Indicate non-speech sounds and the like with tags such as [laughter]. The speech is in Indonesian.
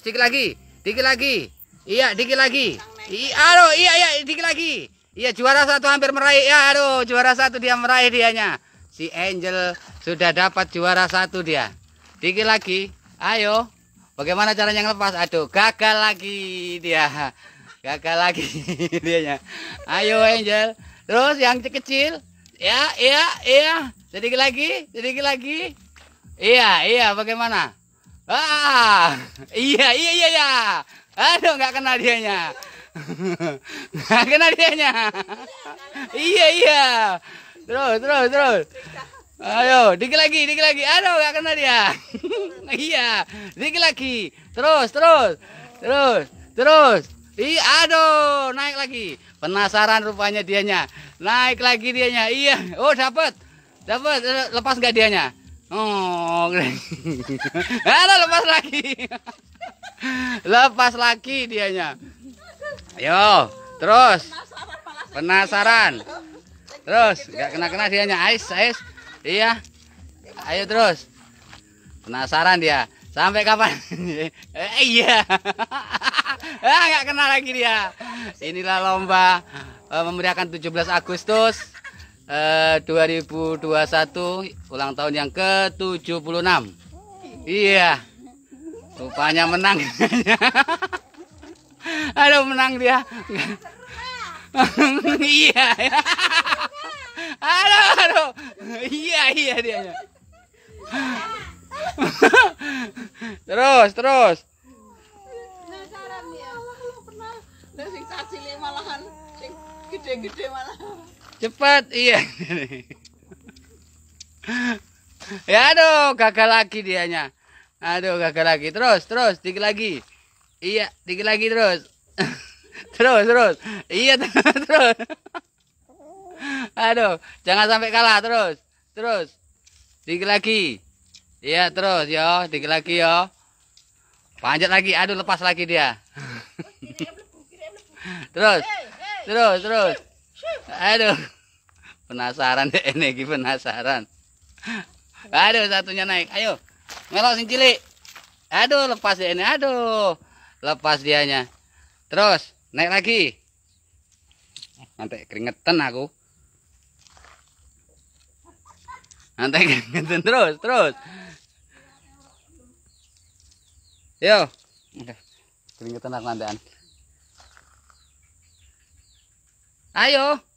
sedikit lagi sedikit lagi iya sedikit lagi iya aduh iya iya sedikit lagi iya juara satu hampir meraih ya aduh juara satu dia meraih dianya si Angel sudah dapat juara satu dia sedikit lagi ayo bagaimana caranya ngelepas aduh gagal lagi dia gagal lagi [laughs] dianya ayo Angel terus yang kecil ya iya iya sedikit lagi sedikit lagi iya iya bagaimana Ah, iya iya iya ya. Aduh nggak kenal dianya. Nggak kenal dianya. iya iya. Terus terus terus. Ayo, dikit lagi, dikit lagi. Aduh, nggak kenal dia. [laughs] iya, dikit lagi. Terus, terus. Terus, terus. iya aduh, naik lagi. Penasaran rupanya dianya. Naik lagi dianya. Iya. Oh, dapat. Dapat eh, lepas nggak dianya? Oh, [laughs] Halo, lepas lagi. [laughs] lepas lagi dianya. Ayo, terus. Penasaran. Terus, nggak kena-kena dianya. Ais, ais. Iya. Ayo terus. Penasaran dia. Sampai kapan? [laughs] Eh, iya. ah, nggak kena lagi dia. Inilah lomba eh, memeriahkan 17 Agustus. 2021 eh, ulang tahun yang ke-76. Iya. Rupanya menang. [laughs] Aduh menang dia. [laughs] iya. Aduh, aduh. Iya, iya dia. terus, terus. gede-gede malah. Cepat, iya. ya aduh, gagal lagi dianya. Aduh, gagal lagi. Terus, terus, dikit lagi. Iya, dikit lagi terus. [laughs] terus, terus. Iya, [laughs] terus. aduh, jangan sampai kalah terus. Terus. Dikit lagi. Iya, terus yo, dikit lagi yo. Panjat lagi. Aduh, lepas lagi dia. [laughs] terus. Terus, terus aduh penasaran deh energi [laughs] penasaran aduh satunya naik ayo melok sing cilik aduh lepas deh ini aduh lepas dianya terus naik lagi nanti keringetan aku nanti [laughs] keringetan terus terus yo keringetan aku nanti ayo